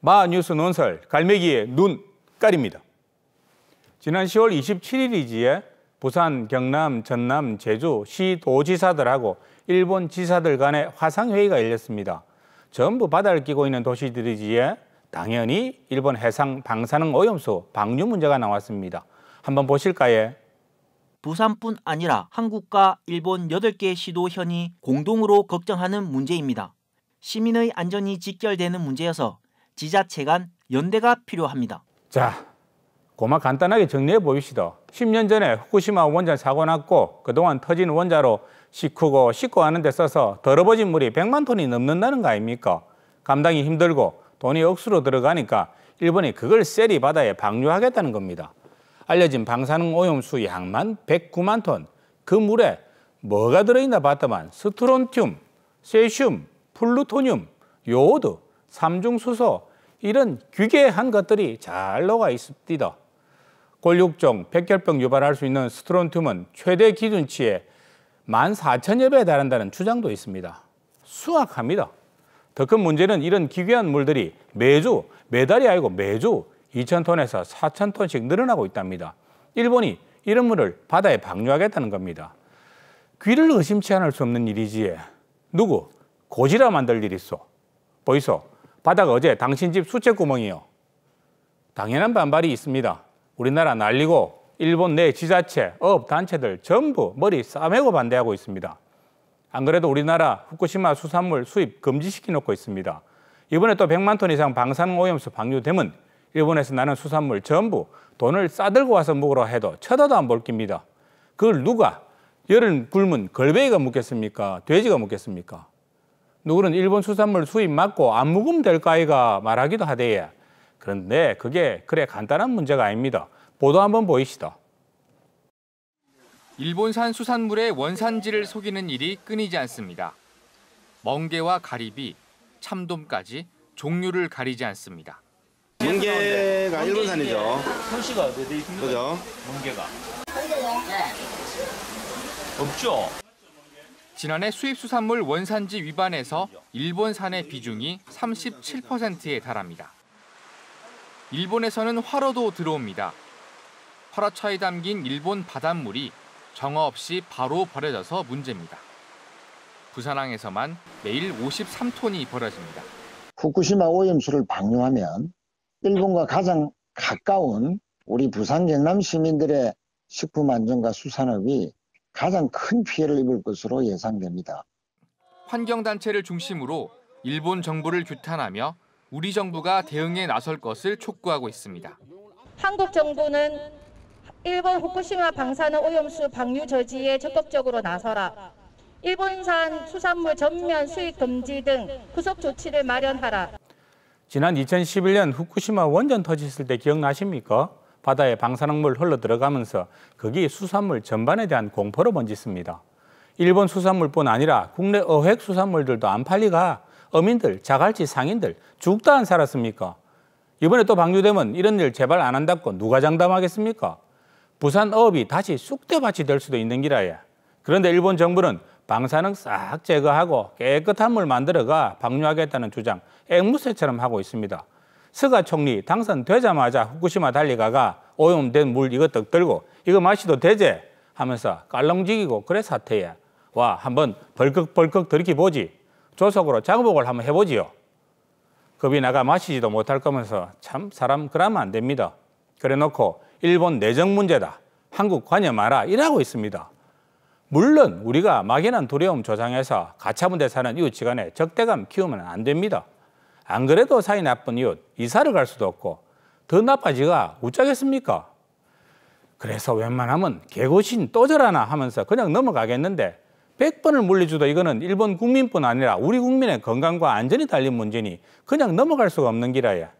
마뉴스 논설 갈매기의 눈깔입니다. 지난 10월 27일이지에 부산, 경남, 전남, 제주 시도지사들하고 일본 지사들 간의 화상회의가 열렸습니다. 전부 바다를 끼고 있는 도시들이지에 당연히 일본 해상 방사능 오염수 방류 문제가 나왔습니다. 한번 보실까요? 부산뿐 아니라 한국과 일본 8개 시도현이 공동으로 걱정하는 문제입니다. 시민의 안전이 직결되는 문제여서 지자체 간 연대가 필요합니다. 자, 고마 간단하게 정리해 보시다 10년 전에 후쿠시마 원전 사고 났고 그동안 터진 원자로 식후고 식고 하는 데 써서 더러워진 물이 100만 톤이 넘는다는 거 아닙니까? 감당이 힘들고 돈이 억수로 들어가니까 일본이 그걸 세리 바다에 방류하겠다는 겁니다. 알려진 방사능 오염수 양만 109만 톤. 그 물에 뭐가 들어있나 봤더만 스트론튬, 세슘, 플루토늄, 요오드, 삼중수소, 이런 귀괴한 것들이 잘 녹아 있습니다. 골육종, 백혈병 유발할 수 있는 스트론튬은 최대 기준치에 14,000여 배에 달한다는 주장도 있습니다. 수확합니다. 더 큰 문제는 이런 기괴한 물들이 매주, 매달이 아니고 매주 2,000톤에서 4,000톤씩 늘어나고 있답니다. 일본이 이런 물을 바다에 방류하겠다는 겁니다. 귀를 의심치 않을 수 없는 일이지에 누구? 고지라 만들 일 있어. 보이소. 바닥 어제 당신 집 수채구멍이요. 당연한 반발이 있습니다. 우리나라 날리고 일본 내 지자체, 업, 단체들 전부 머리 싸매고 반대하고 있습니다. 안 그래도 우리나라 후쿠시마 수산물 수입 금지시켜 놓고 있습니다. 이번에 또 100만 톤 이상 방사능오염수 방류되면 일본에서 나는 수산물 전부 돈을 싸들고 와서 먹으라 해도 쳐다도 안볼 깁니다. 그걸 누가 여름 굶은 걸베이가 묻겠습니까? 돼지가 묻겠습니까? 누구는 일본 수산물 수입 맞고 안 묵으면 될까 이가 말하기도 하대요. 그런데 그게 그래 간단한 문제가 아닙니다. 보도 한번 보이시다. 일본산 수산물의 원산지를 속이는 일이 끊이지 않습니다. 멍게와 가리비, 참돔까지 종류를 가리지 않습니다. 멍게가 일본산이죠. 손씨가 어디 있는 거죠? 멍게가. 없죠. 지난해 수입수산물 원산지 위반에서 일본산의 비중이 37%에 달합니다. 일본에서는 활어도 들어옵니다. 활어차에 담긴 일본 바닷물이 정어 없이 바로 버려져서 문제입니다. 부산항에서만 매일 53톤이 버려집니다. 후쿠시마 오염수를 방류하면 일본과 가장 가까운 우리 부산 경남 시민들의 식품 안전과 수산업이 가장 큰 피해를 입을 것으로 예상됩니다. 환경단체를 중심으로 일본 정부를 규탄하며 우리 정부가 대응에 나설 것을 촉구하고 있습니다. 한국 정부는 일본 후쿠시마 방사능 오염수 방류 저지에 적극적으로 나서라. 일본산 수산물 전면 수입 금지 등구속 조치를 마련하라. 지난 2011년 후쿠시마 원전 터졌을 때 기억나십니까? 바다에 방사능물 흘러 들어가면서 거기 수산물 전반에 대한 공포로 번짓습니다. 일본 수산물뿐 아니라 국내 어획 수산물들도 안 팔리가 어민들, 자갈치 상인들 죽다 안 살았습니까? 이번에 또 방류되면 이런 일 제발 안 한다고 누가 장담하겠습니까? 부산 어업이 다시 쑥대밭이 될 수도 있는 길아야 그런데 일본 정부는 방사능 싹 제거하고 깨끗한 물 만들어가 방류하겠다는 주장 앵무새처럼 하고 있습니다. 스가 총리 당선되자마자 후쿠시마 달리가가 오염된 물 이것도 들고 이거 마시도 되제 하면서 깔렁지기고 그래 사태야. 와 한번 벌컥벌컥 들이켜보지. 조석으로 장복을 한번 해보지요. 겁이 나가 마시지도 못할 거면서 참 사람 그러면 안 됩니다. 그래 놓고 일본 내정 문제다. 한국 관여 마라 이라고 있습니다. 물론 우리가 막연한 두려움 조장해서 가차분대 사는 이웃지간에 적대감 키우면 안 됩니다. 안 그래도 사이 나쁜 이웃 이사를 갈 수도 없고 더 나빠지가 웃자겠습니까? 그래서 웬만하면 개고신 또 저라나 하면서 그냥 넘어가겠는데 100번을 물리주도 이거는 일본 국민뿐 아니라 우리 국민의 건강과 안전이 달린 문제니 그냥 넘어갈 수가 없는 길이야.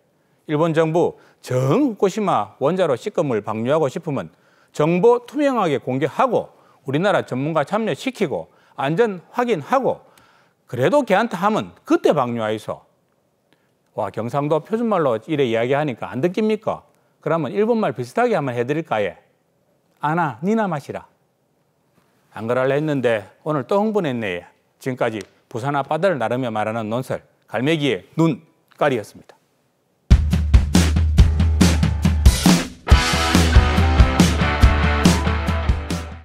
일본 정부 정 후쿠시마 원자로 식금을 방류하고 싶으면 정보 투명하게 공개하고 우리나라 전문가 참여시키고 안전 확인하고 그래도 걔한테 하면 그때 방류하이소. 와, 경상도 표준말로 이래 이야기하니까 안 듣깁니까? 그러면 일본말 비슷하게 한번 해드릴까, 예? 아나, 니나 마시라. 안 그럴라 했는데 오늘 또 흥분했네, 지금까지 부산 앞바다 나르며 말하는 논설, 갈매기의 눈깔이었습니다.